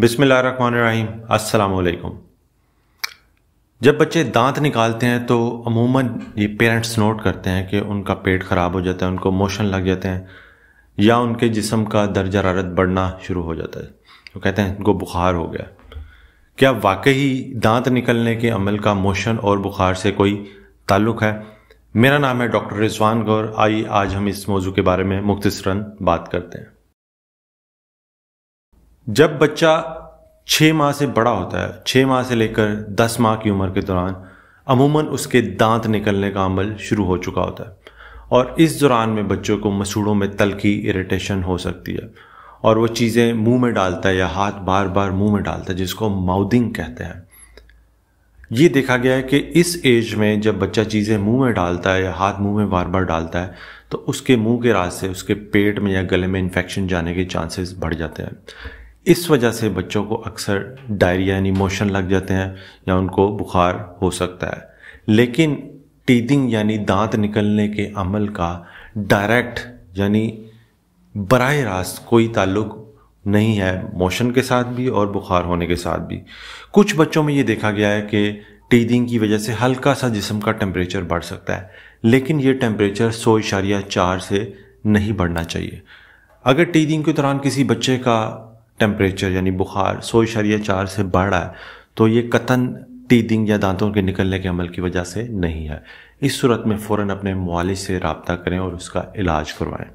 बिसमीम असलकुम जब बच्चे दांत निकालते हैं तो अमूमन ये पेरेंट्स नोट करते हैं कि उनका पेट ख़राब हो जाता है उनको मोशन लग जाते हैं या उनके जिसम का दर्ज हरारत बढ़ना शुरू हो जाता है तो कहते हैं उनको बुखार हो गया क्या वाकई दांत निकलने के अमल का मोशन और बुखार से कोई ताल्लुक़ है मेरा नाम है डॉक्टर रिजवान गौर आइए आज हम इस मौजू के बारे में मुख्तरा बात करते हैं जब बच्चा छः माह से बड़ा होता है छः माह से लेकर दस माह की उम्र के दौरान अमूमन उसके दांत निकलने का अमल शुरू हो चुका होता है और इस दौरान में बच्चों को मसूड़ों में तलखी इरिटेशन हो सकती है और वो चीज़ें मुंह में डालता है या हाथ बार बार मुंह में डालता है जिसको माउदिंग कहते हैं ये देखा गया है कि इस एज में जब बच्चा चीज़ें मुंह में डालता है या हाथ मुंह में बार बार डालता है तो उसके मुंह के रास्ते उसके पेट में या गले में इन्फेक्शन जाने के चांसेस बढ़ जाते हैं इस वजह से बच्चों को अक्सर डायरिया यानी मोशन लग जाते हैं या उनको बुखार हो सकता है लेकिन टीदिंग यानी दांत निकलने के अमल का डायरेक्ट यानी बर रास्त कोई ताल्लुक नहीं है मोशन के साथ भी और बुखार होने के साथ भी कुछ बच्चों में ये देखा गया है कि टीदिंग की वजह से हल्का सा जिसम का टेम्परेचर बढ़ सकता है लेकिन ये टेम्परेचर सौ इशारिया चार से नहीं बढ़ना चाहिए अगर टीदिंग के दौरान किसी बच्चे का टेम्परेचर यानी बुखार सौ इशारिया चार से बढ़ रहा है तो ये कतन टीदिंग या दांतों के निकलने के अमल की वजह से नहीं है इस सूरत में फ़ौर अपने मालिज से रबता करें और उसका इलाज करवाएँ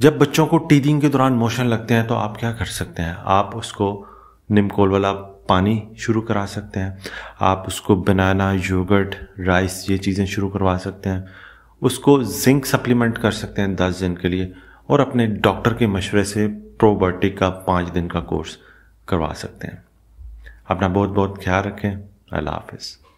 जब बच्चों को टीदिंग के दौरान मोशन लगते हैं तो आप क्या कर सकते हैं आप उसको निमकोल वाला पानी शुरू करा सकते हैं आप उसको बनाना योगर्ट राइस ये चीज़ें शुरू करवा सकते हैं उसको जिंक सप्लीमेंट कर सकते हैं दस दिन के लिए और अपने डॉक्टर के मशवरे से प्रोबर्टिक का पाँच दिन का कोर्स करवा सकते हैं अपना बहुत बहुत ख्याल रखें अल्लाह हाफिज़